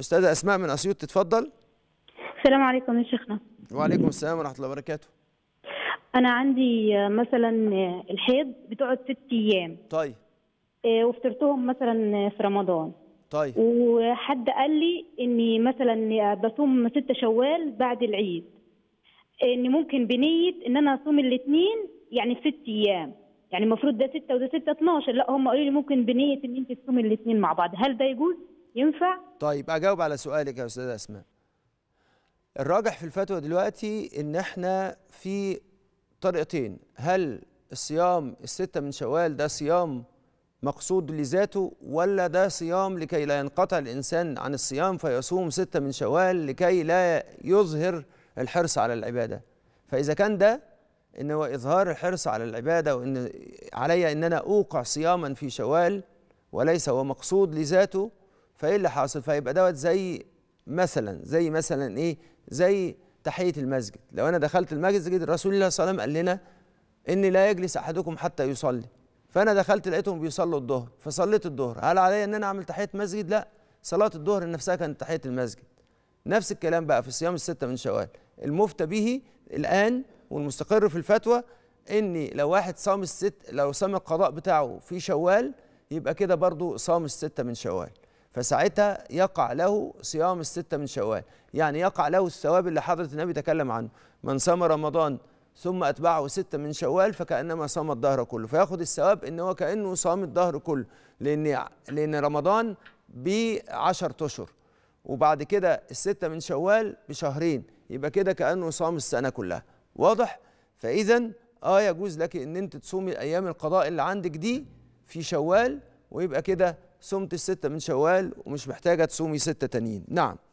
أستاذة أسماء من أسيوط تتفضل السلام عليكم يا شيخنا وعليكم السلام ورحمة الله وبركاته أنا عندي مثلا الحيض بتقعد ست أيام طيب آه، وفطرتهم مثلا في رمضان طيب وحد قال لي اني مثلا بصوم ستة شوال بعد العيد ان ممكن بنيه ان انا اصوم الاثنين يعني في ست ايام يعني المفروض ده ستة وده ستة 12 لا هم قالوا لي ممكن بنيه ان انت تصومي الاثنين مع بعض هل ده يجوز؟ ينفع؟ طيب أجاوب على سؤالك يا أستاذة أسماء الراجح في الفتوى دلوقتي إن إحنا في طريقتين هل الصيام الستة من شوال ده صيام مقصود لذاته ولا ده صيام لكي لا ينقطع الإنسان عن الصيام فيصوم ستة من شوال لكي لا يظهر الحرص على العبادة فإذا كان ده إن هو إظهار الحرص على العبادة وإن علي أن أنا أوقع صياما في شوال وليس هو مقصود لذاته فايه اللي حاصل فيبقى دوت زي مثلا زي مثلا ايه زي تحيه المسجد لو انا دخلت المسجد رسول الله صلى الله عليه وسلم قال لنا ان لا يجلس احدكم حتى يصلي فانا دخلت لقيتهم بيصلوا الظهر فصليت الظهر هل علي ان انا اعمل تحيه مسجد لا صلاه الظهر نفسها كانت تحيه المسجد نفس الكلام بقى في صيام الستة من شوال المفتى به الآن والمستقر في الفتوى إن لو واحد صام الست لو صام القضاء بتاعه في شوال يبقى كده برضو صام الستة من شوال فساعتها يقع له صيام الستة من شوال يعني يقع له الثواب اللي حضرة النبي تكلم عنه من صام رمضان ثم أتبعه ستة من شوال فكأنما صام الدهر كله فياخد الثواب إن هو كأنه صام الدهر كله لأن لأن رمضان بعشر أشهر وبعد كده الستة من شوال بشهرين يبقى كده كأنه صام السنة كلها واضح؟ فإذا آه يجوز لك إن أنت تصومي أيام القضاء اللي عندك دي في شوال ويبقى كده صمت الستة من شوال ومش محتاجة تصومي ستة تانيين نعم